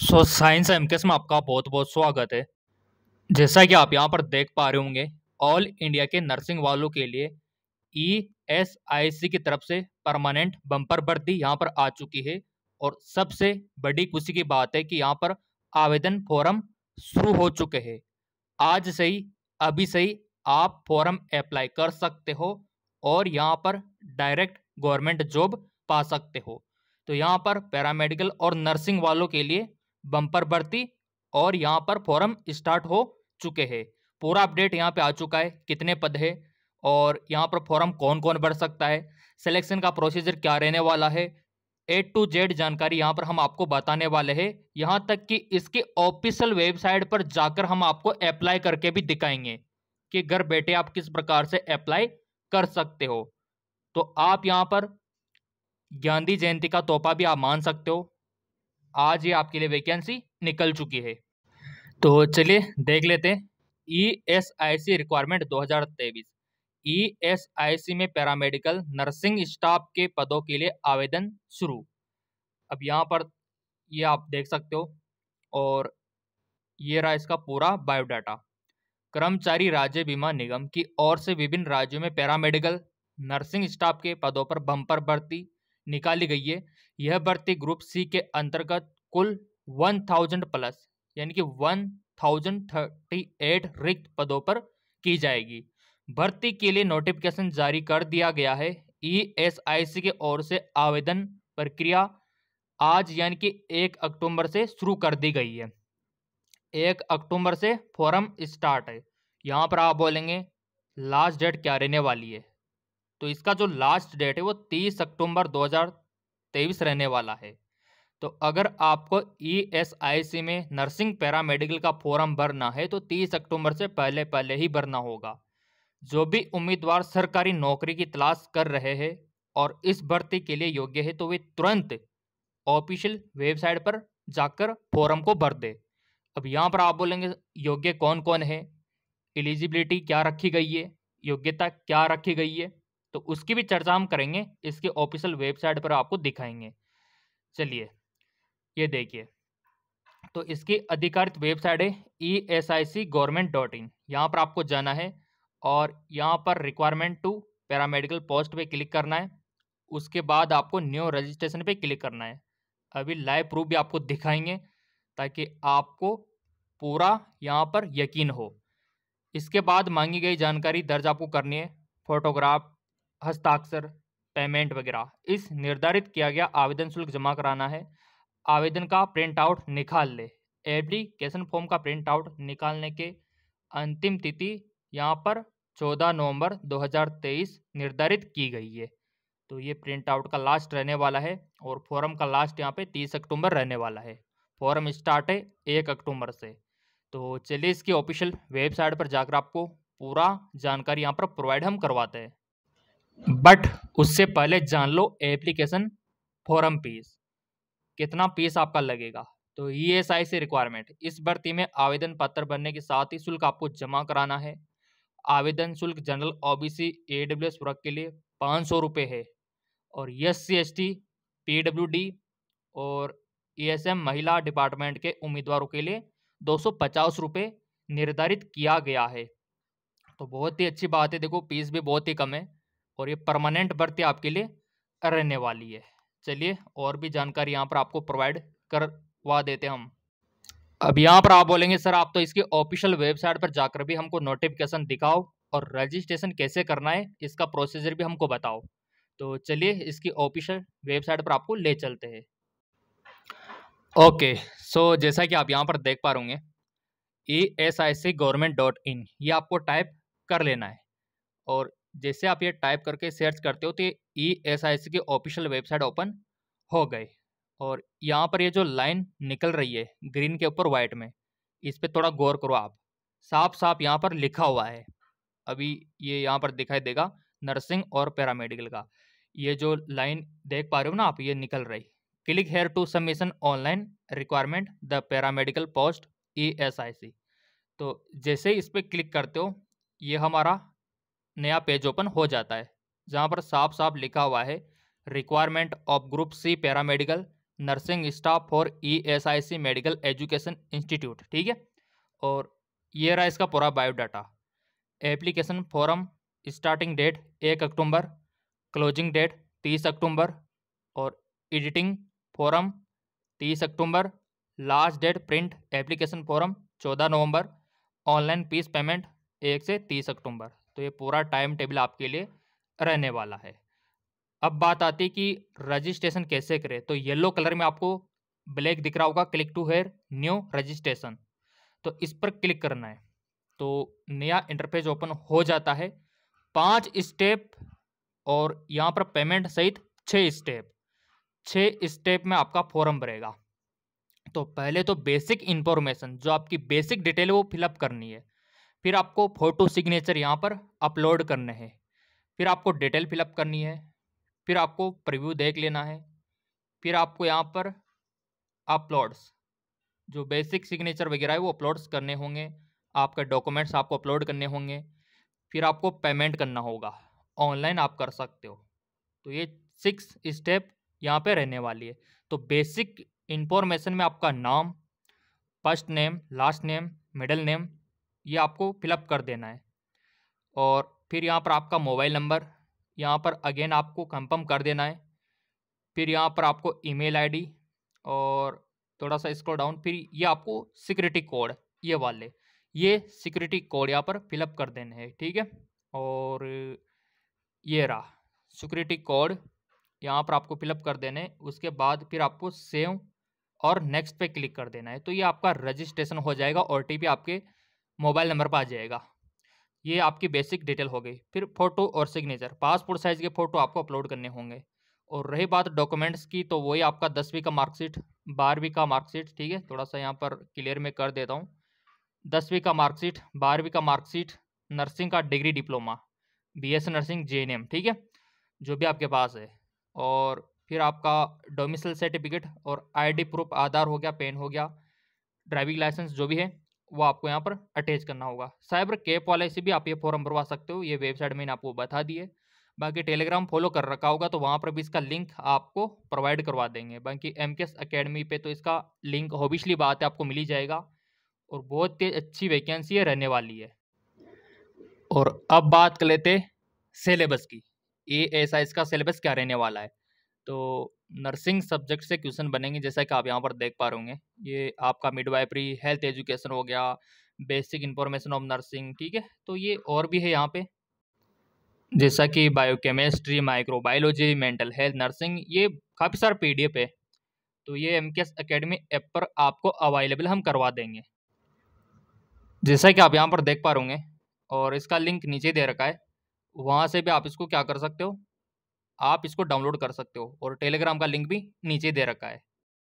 so science M में आपका बहुत बहुत स्वागत है जैसा कि आप यहाँ पर देख पा रहे होंगे ऑल इंडिया के नर्सिंग वालों के लिए ई एस आई सी की तरफ से परमानेंट बम्पर भर्ती यहाँ पर आ चुकी है और सबसे बड़ी खुशी की बात है कि यहाँ पर आवेदन फॉरम शुरू हो चुके हैं आज से ही अभी से ही आप फॉरम अप्लाई कर सकते हो और यहाँ पर डायरेक्ट गवर्नमेंट जॉब पा सकते हो तो यहाँ पर पैरामेडिकल और नर्सिंग वालों के लिए बम्पर बढ़ती और यहाँ पर फॉरम स्टार्ट हो चुके हैं पूरा अपडेट यहाँ पे आ चुका है कितने पद है और यहाँ पर फॉरम कौन कौन भर सकता है सिलेक्शन का प्रोसीजर क्या रहने वाला है ए टू जेड जानकारी यहाँ पर हम आपको बताने वाले हैं यहाँ तक कि इसके ऑफिशियल वेबसाइट पर जाकर हम आपको अप्लाई करके भी दिखाएंगे कि घर बैठे आप किस प्रकार से अप्लाई कर सकते हो तो आप यहाँ पर गांधी जयंती का तोहफा भी आप मान सकते हो आज ये आपके लिए वैकेंसी निकल चुकी है तो चलिए देख लेते हैं E S I C requirement 2023 E S I C में पैरामेडिकल नर्सिंग स्टाफ के पदों के लिए आवेदन शुरू अब यहाँ पर ये आप देख सकते हो और ये रहा इसका पूरा बायोडाटा कर्मचारी राज्य बीमा निगम की ओर से विभिन्न राज्यों में पैरामेडिकल नर्सिंग स्टाफ के पदों पर बम्पर भर्ती निकाली गई है यह भर्ती ग्रुप सी के अंतर्गत कुल 1000 प्लस यानी कि 1038 रिक्त पदों पर की जाएगी भर्ती के लिए नोटिफिकेशन जारी कर दिया गया है ईएसआईसी e के ओर से आवेदन प्रक्रिया आज यानी कि एक अक्टूबर से शुरू कर दी गई है एक अक्टूबर से फॉर्म स्टार्ट है यहाँ पर आप बोलेंगे लास्ट डेट क्या रहने वाली है तो इसका जो लास्ट डेट है वो तीस अक्टूबर 2023 रहने वाला है तो अगर आपको ई e में नर्सिंग पैरामेडिकल का फॉर्म भरना है तो 30 अक्टूबर से पहले पहले ही भरना होगा जो भी उम्मीदवार सरकारी नौकरी की तलाश कर रहे हैं और इस भर्ती के लिए योग्य है तो वे तुरंत ऑफिशियल वेबसाइट पर जाकर फॉर्म को भर दे अब यहाँ पर आप बोलेंगे योग्य कौन कौन है एलिजिबिलिटी क्या रखी गई है योग्यता क्या रखी गई है तो उसकी भी चर्चा हम करेंगे इसके ऑफिशियल वेबसाइट पर आपको दिखाएंगे चलिए ये देखिए तो इसकी अधिकारित वेबसाइट है E S I C government dot in यहाँ पर आपको जाना है और यहाँ पर रिक्वायरमेंट टू पैरामेडिकल पोस्ट पे क्लिक करना है उसके बाद आपको न्यू रजिस्ट्रेशन पे क्लिक करना है अभी लाइव प्रूफ भी आपको दिखाएंगे ताकि आपको पूरा यहाँ पर यकीन हो इसके बाद मांगी गई जानकारी दर्ज आपको करनी है फोटोग्राफ हस्ताक्षर पेमेंट वगैरह इस निर्धारित किया गया आवेदन शुल्क जमा कराना है आवेदन का प्रिंट आउट निकाल ले एप्लीकेशन फॉर्म का प्रिंट आउट निकालने के अंतिम तिथि यहाँ पर 14 नवंबर 2023 निर्धारित की गई है तो ये प्रिंट आउट का लास्ट रहने वाला है और फॉरम का लास्ट यहाँ पे 30 अक्टूबर रहने वाला है फॉरम स्टार्ट है एक अक्टूबर से तो चलिए इसकी ऑफिशियल वेबसाइट पर जाकर आपको पूरा जानकारी यहाँ पर प्रोवाइड हम करवाते हैं बट उससे पहले जान लो एप्लीकेशन फॉरम पीस कितना फीस आपका लगेगा तो ई एस आई से रिक्वायरमेंट इस भर्ती में आवेदन पत्र भरने के साथ ही शुल्क आपको जमा कराना है आवेदन शुल्क general O B C E W S वर्ग के लिए पाँच सौ रुपये है और S C S T P W D और ई एस एम महिला डिपार्टमेंट के उम्मीदवारों के लिए दो सौ पचास रुपये निर्धारित किया गया है तो बहुत ही अच्छी बात है देखो फीस भी बहुत ही कम है और ये परमानेंट भर्ती आपके लिए रहने वाली है चलिए और भी जानकारी यहाँ पर आपको प्रोवाइड करवा देते हम अब यहाँ पर आप बोलेंगे सर आप तो इसकी ऑफिशियल वेबसाइट पर जाकर भी हमको नोटिफिकेशन दिखाओ और रजिस्ट्रेशन कैसे करना है इसका प्रोसीजर भी हमको बताओ तो चलिए इसकी ऑफिशियल वेबसाइट पर आपको ले चलते हैं ओके सो जैसा कि आप यहाँ पर देख पा होंगे E S I C government dot in ये आपको टाइप कर लेना है और जैसे आप ये टाइप करके सर्च करते हो तो ये ई एस आई सी की ऑफिशियल वेबसाइट ओपन हो गई और यहाँ पर ये जो लाइन निकल रही है ग्रीन के ऊपर वाइट में इस पर थोड़ा गौर करो आप साफ साफ यहाँ पर लिखा हुआ है अभी ये यहाँ पर दिखाई देगा नर्सिंग और पैरामेडिकल का ये जो लाइन देख पा रहे हो ना आप ये निकल रही click here to submission online requirement the paramedical post E S I C तो जैसे इस पर क्लिक करते हो ये हमारा नया पेज ओपन हो जाता है जहाँ पर साफ साफ लिखा हुआ है requirement of group C paramedical nursing staff for E S I C medical education institute ठीक है और ये रहा इसका पूरा biodata application form starting date एक अक्टूबर क्लोजिंग डेट तीस अक्टूबर और एडिटिंग फॉरम तीस अक्टूबर last date print application form चौदह नवंबर ऑनलाइन फीस पेमेंट एक से तीस अक्टूबर तो ये पूरा टाइम टेबल आपके लिए रहने वाला है अब बात आती है कि रजिस्ट्रेशन कैसे करें तो येलो कलर में आपको ब्लैक दिख रहा होगा click to here new registration तो इस पर क्लिक करना है तो नया इंटरफेस ओपन हो जाता है पांच स्टेप और यहाँ पर पेमेंट सहित छः स्टेप छः स्टेप में आपका फॉर्म भरेगा तो पहले तो बेसिक इंफॉर्मेशन जो आपकी बेसिक डिटेल वो फिलअप करनी है फिर आपको फ़ोटो सिग्नेचर यहाँ पर अपलोड करने हैं फिर आपको डिटेल फिलअप करनी है फिर आपको प्रिव्यू देख लेना है फिर आपको यहाँ पर अपलोड्स जो बेसिक सिग्नेचर वगैरह है वो अपलोड्स करने होंगे आपका डॉक्यूमेंट्स आपको अपलोड करने होंगे फिर आपको पेमेंट करना होगा ऑनलाइन आप कर सकते हो तो ये सिक्स स्टेप यहाँ पे रहने वाली है तो बेसिक इन्फॉर्मेशन में आपका नाम first name last name middle name ये आपको फिलअप कर देना है और फिर यहाँ पर आपका मोबाइल नंबर यहाँ पर अगेन आपको कंफर्म कर देना है फिर यहाँ पर आपको ईमेल आईडी और थोड़ा सा स्क्रॉल डाउन फिर ये आपको सिक्योरिटी कोड ये वाले ये सिक्योरिटी कोड यहाँ पर फिलअप कर देने हैं ठीक है और ये रहा सिक्योरिटी कोड यहाँ पर आपको फिलअप कर देना है उसके बाद फिर आपको सेव और नेक्स्ट पे क्लिक कर देना है तो ये आपका रजिस्ट्रेशन हो जाएगा ओ आपके मोबाइल नंबर पर आ जाएगा ये आपकी बेसिक डिटेल हो गई फिर फ़ोटो और सिग्नेचर पासपोर्ट साइज़ के फ़ोटो आपको अपलोड करने होंगे और रही बात डॉक्यूमेंट्स की तो वही आपका दसवीं का मार्कशीट बारहवीं का मार्कशीट ठीक है थोड़ा सा यहाँ पर क्लियर में कर देता हूँ दसवीं का मार्कशीट बारहवीं का मार्कशीट नर्सिंग का degree diploma B S nursing जे ठीक है जो भी आपके पास है और फिर आपका डोमिसल सर्टिफिकेट और आईडी प्रूफ आधार हो गया पेन हो गया ड्राइविंग लाइसेंस जो भी है वो आपको यहाँ पर अटैच करना होगा साइबर कैप वाले से भी आप ये फॉर्म भरवा सकते हो ये वेबसाइट मैंने आपको बता दी है बाकी टेलीग्राम फॉलो कर रखा होगा तो वहाँ पर भी इसका लिंक आपको प्रोवाइड करवा देंगे बाकी एम के अकेडमी पर तो इसका लिंक होबिशली बात है आपको मिली जाएगा और बहुत ही अच्छी वैकेंसी है रहने वाली है और अब बात कर लेते सिलेबस की ये ऐसा इसका सिलेबस क्या रहने वाला है तो नर्सिंग सब्जेक्ट से क्वेश्चन बनेंगे जैसा कि आप यहाँ पर देख पा रहे होंगे ये आपका मिडवाइफरी हेल्थ एजुकेशन हो गया बेसिक इन्फॉर्मेशन ऑफ नर्सिंग ठीक है तो ये और भी है यहाँ पे जैसा कि biochemistry microbiology mental health nursing ये काफ़ी सारा पी डी है तो ये एम के एस अकेडमी ऐप पर आपको अवेलेबल हम करवा देंगे जैसा कि आप यहाँ पर देख पा रहे होंगे और इसका लिंक नीचे दे रखा है वहाँ से भी आप इसको क्या कर सकते हो आप इसको डाउनलोड कर सकते हो और टेलीग्राम का लिंक भी नीचे दे रखा है